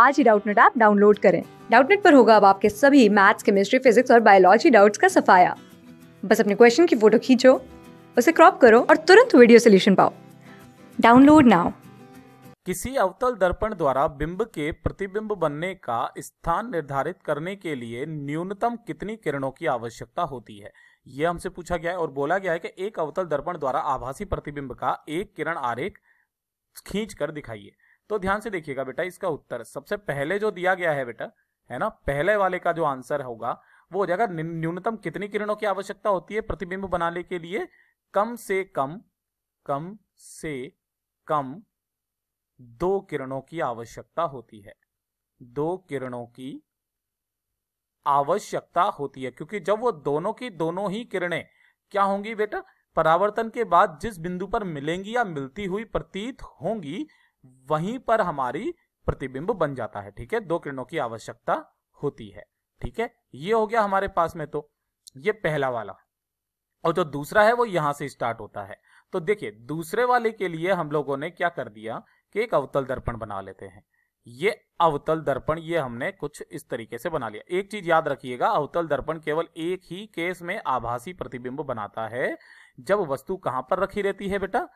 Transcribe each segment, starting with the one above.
आज ही Doubtnut app download करें डाउटनेट पर होगा अब आपके सभी मैथ्स केमिस्ट्री फिजिक्स और बायोलॉजी डाउट्स का सफाया बस अपने क्वेश्चन की फोटो खींचो उसे क्रॉप करो और तुरंत वीडियो सोल्यूशन पाओ डाउनलोड नाउ किसी अवतल दर्पण द्वारा बिंब के प्रतिबिंब बनने का स्थान निर्धारित करने के लिए न्यूनतम कितनी किरणों की आवश्यकता होती है यह हमसे पूछा गया है और बोला गया है कि एक अवतल दर्पण द्वारा आभासी प्रतिबिंब का एक किरण आरेख खींच कर दिखाइए तो ध्यान से देखिएगा बेटा इसका उत्तर सबसे पहले जो दिया गया है बेटा है ना पहले वाले का जो आंसर होगा वो हो जाएगा न्यूनतम कितनी किरणों की आवश्यकता होती है प्रतिबिंब बनाने के लिए कम से कम कम से कम दो किरणों की आवश्यकता होती है दो किरणों की आवश्यकता होती है क्योंकि जब वो दोनों की दोनों ही किरणें क्या होंगी बेटा परावर्तन के बाद जिस बिंदु पर मिलेंगी या मिलती हुई प्रतीत होंगी वहीं पर हमारी प्रतिबिंब बन जाता है ठीक है दो किरणों की आवश्यकता होती है ठीक है ये हो गया हमारे पास में तो ये पहला वाला और जो दूसरा है वो यहां से स्टार्ट होता है तो देखिए दूसरे वाले के लिए हम लोगों ने क्या कर दिया कि एक अवतल दर्पण बना लेते हैं ये अवतल दर्पण ये हमने कुछ इस तरीके से बना लिया एक चीज याद रखिएगा अवतल दर्पण केवल एक ही केस में आभासी प्रतिबिंब बनाता है जब वस्तु कहां पर रखी रहती है बेटा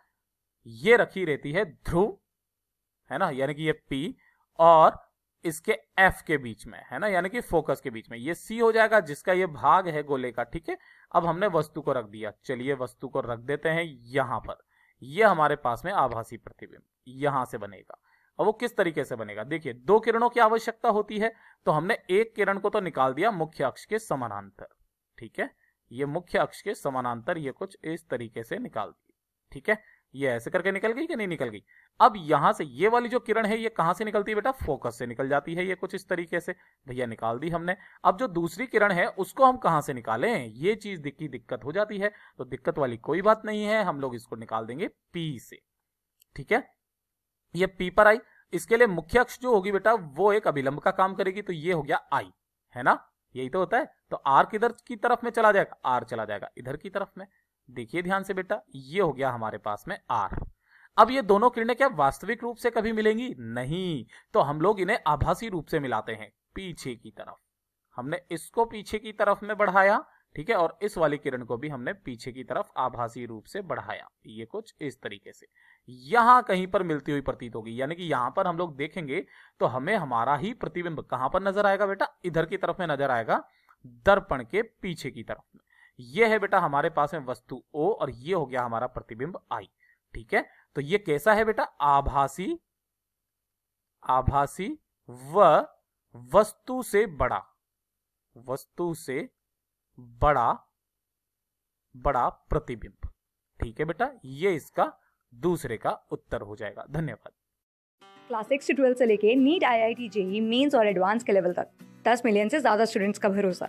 ये रखी रहती है ध्रुव है ना यानी कि ये P और इसके F के बीच में है ना यानी कि फोकस के बीच में ये C हो जाएगा जिसका ये भाग है गोले का ठीक है अब हमने वस्तु को रख दिया चलिए वस्तु को रख देते हैं यहां पर ये हमारे पास में आभासी प्रतिबिंब यहां से बनेगा अब वो किस तरीके से बनेगा देखिए दो किरणों की आवश्यकता होती है तो हमने एक किरण को तो निकाल दिया मुख्य अक्ष के समानांतर ठीक है ये मुख्य अक्ष के समानांतर ये कुछ इस तरीके से निकाल दिए ठीक है ये ऐसे करके निकल गई कि नहीं निकल गई अब यहां से ये वाली जो किरण है ये कहां से निकलती है बेटा फोकस से निकल जाती है ये कुछ इस तरीके से भैया निकाल दी हमने अब जो दूसरी किरण है उसको हम कहां से निकालें ये चीज की दिक्कत हो जाती है तो दिक्कत वाली कोई बात नहीं है हम लोग इसको निकाल देंगे पी से ठीक है ये पी पर आई इसके लिए मुख्य अक्ष जो होगी बेटा वो एक अभिलंब का काम करेगी तो ये हो गया आई है ना यही तो होता है तो आर किधर की तरफ में चला जाएगा आर चला जाएगा इधर की तरफ में देखिए ध्यान से बेटा ये हो गया हमारे पास में आर अब ये दोनों किरणें क्या वास्तविक रूप से कभी मिलेंगी नहीं तो हम लोग इन्हें आभासी रूप से मिलाते हैं पीछे की तरफ हमने इसको पीछे की तरफ में बढ़ाया ठीक है और इस वाली किरण को भी हमने पीछे की तरफ आभासी रूप से बढ़ाया ये कुछ इस तरीके से यहां कहीं पर मिलती हुई प्रतीत होगी यानी कि यहां पर हम लोग देखेंगे तो हमें हमारा ही प्रतिबिंब कहां पर नजर आएगा बेटा इधर की तरफ में नजर आएगा दर्पण के पीछे की तरफ में ये है बेटा हमारे पास में वस्तु ओ और ये हो गया हमारा प्रतिबिंब आई ठीक है तो ये कैसा है बेटा आभासी आभासी व वस्तु से बड़ा वस्तु से बड़ा बड़ा प्रतिबिंब ठीक है बेटा ये इसका दूसरे का उत्तर हो जाएगा धन्यवाद क्लास सिक्स से ट्वेल्थ से लेके NEET I I T JEE Mains और एडवांस के लेवल तक दस मिलियन से ज्यादा स्टूडेंट्स का भरोसा